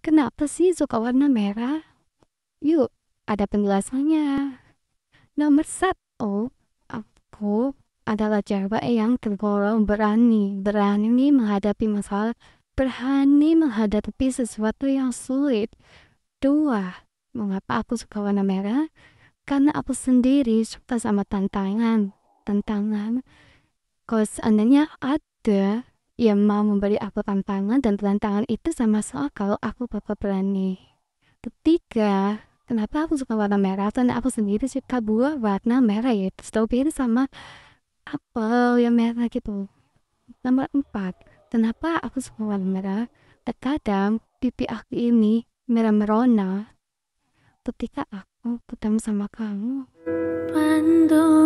Kenapa sih suka warna merah? Yuk, ada penjelasannya. Nomor satu, aku adalah cewek yang tergolong berani. Berani menghadapi masalah, berani menghadapi sesuatu yang sulit. Dua, mengapa aku suka warna merah? Karena aku sendiri suka sama tantangan. Tantangan. Kalau seandainya ada ia mau memberi aku tantangan dan tantangan itu sama soal kalau aku bakal berani. Ketiga, kenapa aku suka warna merah? Karena aku sendiri suka buah warna merah yaitu strawberry sama apel yang merah gitu. Nomor empat, kenapa aku suka warna merah? Terkadang pipi aku ini merah merona ketika aku ketemu sama kamu. Pandu.